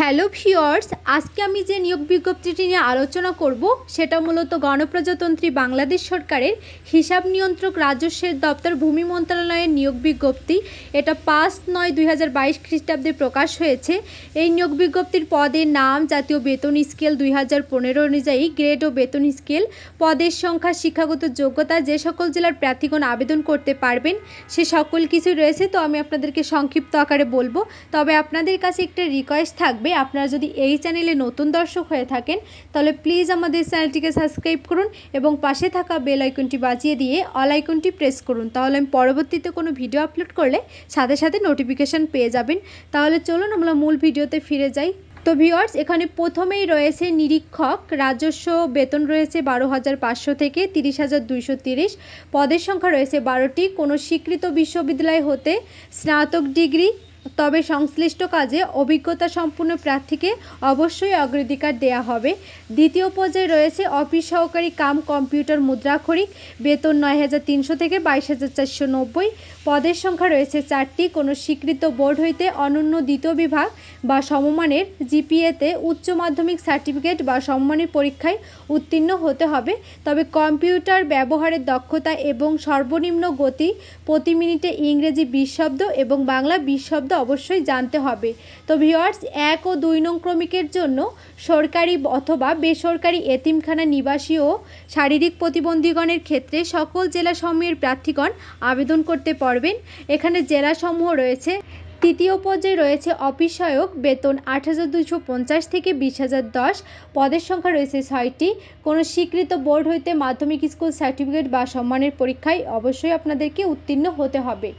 hello viewers আজকে আমি যে নিয়োগ বিজ্ঞপ্তিটি নিয়ে আলোচনা করব সেটা মূলত গণপ্রজাতন্ত্রী বাংলাদেশ সরকারের হিসাব নিয়ন্ত্রক রাজস্বের দপ্তর ভূমি মন্ত্রণালয়ের নিয়োগ বিজ্ঞপ্তি এটা পাঁচ নয় দুই হাজার বাইশ খ্রিস্টাব্দে প্রকাশ হয়েছে এই নিয়োগ বিজ্ঞপ্তির পদের নাম জাতীয় বেতন স্কেল দুই হাজার পনেরো অনুযায়ী গ্রেড ও বেতন স্কেল পদের সংখ্যা শিক্ষাগত যোগ্যতা যে সকল জেলার প্রার্থীগণ আবেদন করতে পারবেন সে সকল কিছু রয়েছে তো আমি আপনাদেরকে সংক্ষিপ্ত আকারে বলবো তবে আপনাদের কাছে একটা রিকোয়েস্ট থাকবে হবে আপনারা যদি এই চ্যানেলে নতুন দর্শক হয়ে থাকেন তাহলে প্লিজ আমাদের চ্যানেলটিকে সাবস্ক্রাইব করুন এবং পাশে থাকা বেল আইকনটি বাজিয়ে দিয়ে অল আইকনটি প্রেস করুন তাহলে আমি পরবর্তীতে কোনো ভিডিও আপলোড করলে সাথে সাথে নোটিফিকেশান পেয়ে যাবেন তাহলে চলুন আমরা মূল ভিডিওতে ফিরে যাই তো ভিওয়ার্স এখানে প্রথমেই রয়েছে নিরীক্ষক রাজস্ব বেতন রয়েছে বারো হাজার পাঁচশো থেকে তিরিশ হাজার দুইশো তিরিশ পদের সংখ্যা রয়েছে বারোটি কোনো স্বীকৃত বিশ্ববিদ্যালয় হতে স্নাতক ডিগ্রি তবে সংশ্লিষ্ট কাজে অভিজ্ঞতাসম্পন্ন প্রার্থীকে অবশ্যই অগ্রাধিকার দেয়া হবে দ্বিতীয় পর্যায়ে রয়েছে অফিস সহকারী কাম কম্পিউটার মুদ্রাক্ষরিক বেতন নয় হাজার তিনশো থেকে বাইশ হাজার চারশো নব্বই পদের সংখ্যা রয়েছে চারটি কোনো স্বীকৃত বোর্ড হইতে অনন্য দ্বিতীয় বিভাগ বা সমমানের জিপিএতে উচ্চ মাধ্যমিক সার্টিফিকেট বা সমমানের পরীক্ষায় উত্তীর্ণ হতে হবে তবে কম্পিউটার ব্যবহারের দক্ষতা এবং সর্বনিম্ন গতি প্রতি মিনিটে ইংরেজি বিশ শব্দ এবং বাংলা বিশ শব্দ শব্দ অবশ্যই জানতে হবে তো ভিওয়ার্স এক ও দুই নং ক্রমিকের জন্য সরকারি অথবা বেসরকারি এতিমখানা নিবাসী ও শারীরিক প্রতিবন্ধীগণের ক্ষেত্রে সকল জেলা সমূহের প্রার্থীগণ আবেদন করতে পারবেন এখানে জেলাসমূহ রয়েছে তৃতীয় পর্যায়ে রয়েছে অফিস সহায়ক বেতন আট থেকে বিশ পদের সংখ্যা রয়েছে ছয়টি কোনো স্বীকৃত বোর্ড হইতে মাধ্যমিক স্কুল সার্টিফিকেট বা সম্মানের পরীক্ষায় অবশ্যই আপনাদেরকে উত্তীর্ণ হতে হবে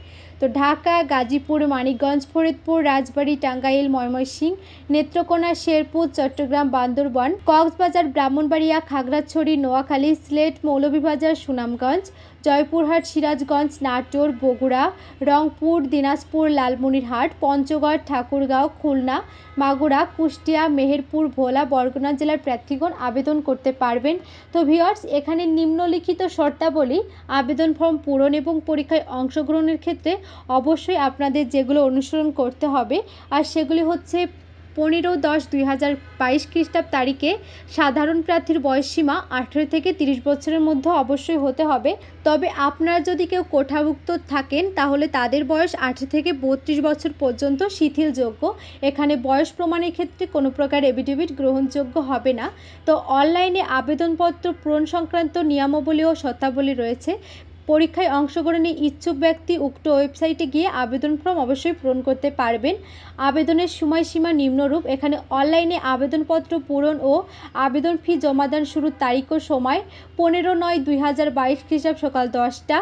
তো ঢাকা গাজীপুর মানিকগঞ্জ ফরিদপুর রাজবাড়ী টাঙ্গাইল ময়মনসিং নেত্রকোনা শেরপুর চট্টগ্রাম বান্দরবান কক্সবাজার ব্রাহ্মণবাড়িয়া খাগড়াছড়ি নোয়াখালী সিলেট মৌলভীবাজার সুনামগঞ্জ জয়পুরহাট সিরাজগঞ্জ নাটোর বগুড়া রংপুর দিনাজপুর লালমনিরহাট পঞ্চগড় ঠাকুরগাঁও খুলনা মাগুরা কুষ্টিয়া মেহেরপুর ভোলা বরগুনা জেলার প্রার্থীগণ আবেদন করতে পারবেন তো ভিওয়ার্স এখানে নিম্নলিখিত শর্তাবলী আবেদন ফর্ম পূরণ এবং পরীক্ষায় অংশগ্রহণের ক্ষেত্রে অবশ্যই আপনাদের যেগুলো অনুসরণ করতে হবে আর সেগুলি হচ্ছে পনেরো দশ দুই হাজার বাইশ খ্রিস্টাব্দ তারিখে সাধারণ প্রার্থীর বয়সসীমা আঠেরো থেকে তিরিশ বছরের মধ্যে অবশ্যই হতে হবে তবে আপনারা যদি কেউ কোঠাভুক্ত থাকেন তাহলে তাদের বয়স আঠেরো থেকে বত্রিশ বছর পর্যন্ত শিথিলযোগ্য এখানে বয়স প্রমাণের ক্ষেত্রে কোনো প্রকার এফিডেভিট গ্রহণযোগ্য হবে না তো অনলাইনে আবেদনপত্র পূরণ সংক্রান্ত নিয়মাবলী ও শর্তাবলী রয়েছে পরীক্ষায় অংশগ্রহণে ইচ্ছুক ব্যক্তি উক্ত ওয়েবসাইটে গিয়ে আবেদন ফর্ম অবশ্যই পূরণ করতে পারবেন আবেদনের সময়সীমা নিম্নরূপ এখানে অনলাইনে আবেদনপত্র পূরণ ও আবেদন ফি জমাদান শুরুর তারিখ ও সময় পনেরো নয় দুই হাজার বাইশ খ্রিস্টাব সকাল দশটা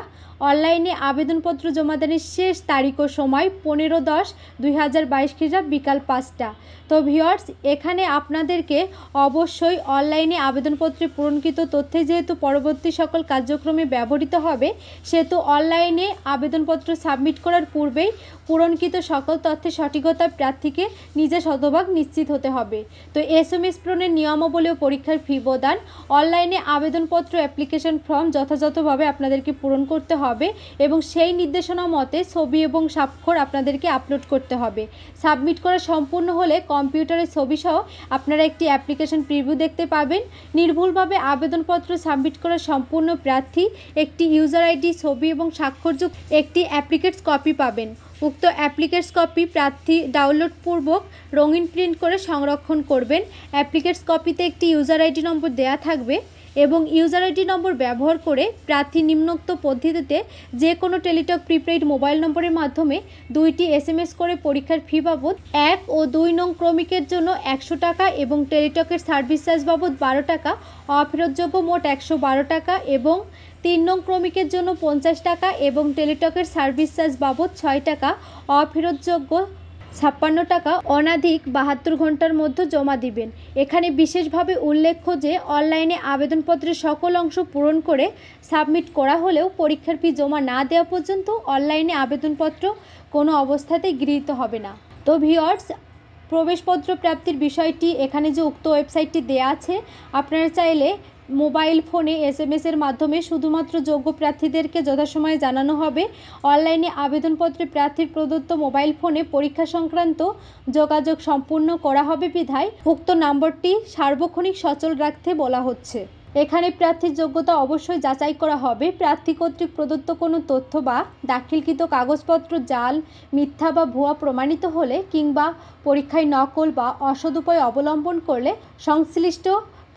অনলাইনে আবেদনপত্র জমাদানের শেষ তারিখ ও সময় পনেরো দশ দুই হাজার বাইশ খ্রিস্টাব বিকাল পাঁচটা তো ভিওয়ার্স এখানে আপনাদেরকে অবশ্যই অনলাইনে আবেদনপত্রে পূরণকৃত তথ্যে যেহেতু পরবর্তী সকল কার্যক্রমে ব্যবহৃত হবে সেহেতু অনলাইনে আবেদনপত্র সাবমিট করার পূর্বেই পূরণকৃত সকল তথ্যের সঠিকতা প্রার্থীকে নিজে শতভাগ নিশ্চিত হতে হবে তো এস এম এস পূরণের নিয়মাবলী ও পরীক্ষার ফি প্রদান অনলাইনে আবেদনপত্র অ্যাপ্লিকেশন ফর্ম যথাযথভাবে আপনাদেরকে পূরণ করতে হবে এবং সেই নির্দেশনা মতে ছবি এবং স্বাক্ষর আপনাদেরকে আপলোড করতে হবে সাবমিট করা সম্পূর্ণ হলে ছবি ছবিসহ আপনারা একটি অ্যাপ্লিকেশন প্রিভিউ দেখতে পাবেন নির্ভুলভাবে আবেদনপত্র সাবমিট করা সম্পূর্ণ প্রার্থী একটি ইউজার আইডি ছবি এবং স্বাক্ষরযুক্ত একটি অ্যাপ্লিকেটস কপি পাবেন উক্ত অ্যাপ্লিকেটস কপি প্রার্থী ডাউনলোডপূর্বক রঙিন প্রিন্ট করে সংরক্ষণ করবেন অ্যাপ্লিকেটস কপিতে একটি ইউজার আইডি নম্বর দেয়া থাকবে এবং ইউজার আইডি নম্বর ব্যবহার করে প্রার্থী নিম্নোক্ত পদ্ধতিতে যে কোনো টেলিটক প্রিপেইড মোবাইল নম্বরের মাধ্যমে দুইটি এসএমএস করে পরীক্ষার ফি বাবদ এক ও দুই নং ক্রমিকের জন্য একশো টাকা এবং টেলিটকের সার্ভিস চার্জ বাবদ বারো টাকা অফেরতযোগ্য মোট একশো বারো টাকা এবং তিন নং ক্রমিকের জন্য পঞ্চাশ টাকা এবং টেলিটকের সার্ভিস চার্জ বাবদ ছয় টাকা অফেরতযোগ্য ছাপ্পান্ন টাকা অনাধিক বাহাত্তর ঘন্টার মধ্যে জমা দিবেন এখানে বিশেষভাবে উল্লেখ্য যে অনলাইনে আবেদনপত্রের সকল অংশ পূরণ করে সাবমিট করা হলেও পরীক্ষার ফি জমা না দেওয়া পর্যন্ত অনলাইনে আবেদনপত্র কোনো অবস্থাতেই গৃহীত হবে না তো ভিওর্স প্রবেশপত্র প্রাপ্তির বিষয়টি এখানে যে উক্ত ওয়েবসাইটটি দেয়া আছে আপনারা চাইলে মোবাইল ফোনে এস এসের মাধ্যমে শুধুমাত্র যোগ্য প্রার্থীদেরকে যথাসময়ে জানানো হবে অনলাইনে আবেদনপত্রে প্রার্থীর প্রদত্ত মোবাইল ফোনে পরীক্ষা সংক্রান্ত যোগাযোগ সম্পূর্ণ করা হবে বিধায় উক্ত নম্বরটি সার্বক্ষণিক সচল রাখতে বলা হচ্ছে এখানে প্রার্থীর যোগ্যতা অবশ্যই যাচাই করা হবে প্রার্থী কর্তৃক প্রদত্ত কোনো তথ্য বা দাখিলকৃত কাগজপত্র জাল মিথ্যা বা ভুয়া প্রমাণিত হলে কিংবা পরীক্ষায় নকল বা অসদুপায় অবলম্বন করলে সংশ্লিষ্ট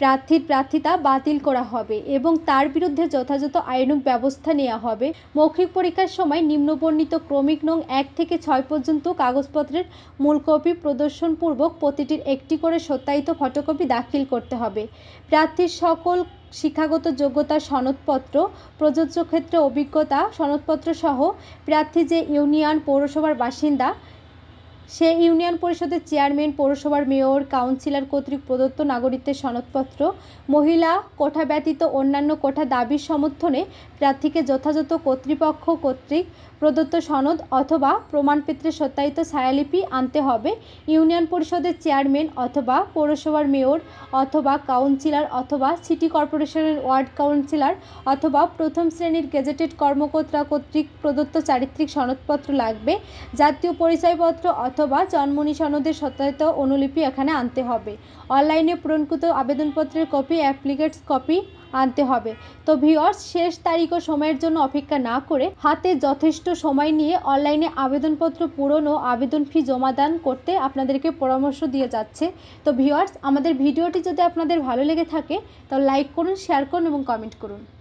প্রার্থীর প্রার্থিতা বাতিল করা হবে এবং তার বিরুদ্ধে যথাযথ আইনক ব্যবস্থা নেওয়া হবে মৌখিক পরীক্ষার সময় নিম্নবর্ণিত ক্রমিক নং এক থেকে ছয় পর্যন্ত কাগজপত্রের মূল কপি প্রদর্শনপূর্বক প্রতিটির একটি করে সত্যায়িত ফটোকপি দাখিল করতে হবে প্রার্থীর সকল শিক্ষাগত যোগ্যতা সনদপত্র প্রযোজ্য ক্ষেত্রে অভিজ্ঞতা সনদপত্র সহ প্রার্থী যে ইউনিয়ন পৌরসভার বাসিন্দা সে ইউনিয়ন পরিষদের চেয়ারম্যান পৌরসভার মেয়র কাউন্সিলর কর্তৃক প্রদত্ত নাগরিকদের সনদপত্র মহিলা কোঠা ব্যতীত অন্যান্য কোঠা দাবির সমর্থনে প্রার্থীকে যথাযথ কর্তৃপক্ষ কর্তৃক প্রদত্ত সনদ অথবা প্রমাণপত্রে সত্যায়িত ছায়ালিপি আনতে হবে ইউনিয়ন পরিষদের চেয়ারম্যান অথবা পৌরসভার মেয়র অথবা কাউন্সিলর অথবা সিটি কর্পোরেশনের ওয়ার্ড কাউন্সিলর অথবা প্রথম শ্রেণীর গেজেটেড কর্মকর্তা কর্তৃক প্রদত্ত চারিত্রিক সনদপত্র লাগবে জাতীয় পরিচয়পত্র অথবা অথবা জন্ম নিসনদের সত্যায়িত অনুলিপি এখানে আনতে হবে অনলাইনে পূরণকৃত আবেদনপত্রের কপি অ্যাপ্লিকেটস কপি আনতে হবে তো ভিওর্স শেষ তারিখ ও সময়ের জন্য অপেক্ষা না করে হাতে যথেষ্ট সময় নিয়ে অনলাইনে আবেদনপত্র পূরণ ও আবেদন ফি জমাদান করতে আপনাদেরকে পরামর্শ দিয়ে যাচ্ছে তো ভিওর্স আমাদের ভিডিওটি যদি আপনাদের ভালো লেগে থাকে তাহলে লাইক করুন শেয়ার করুন এবং কমেন্ট করুন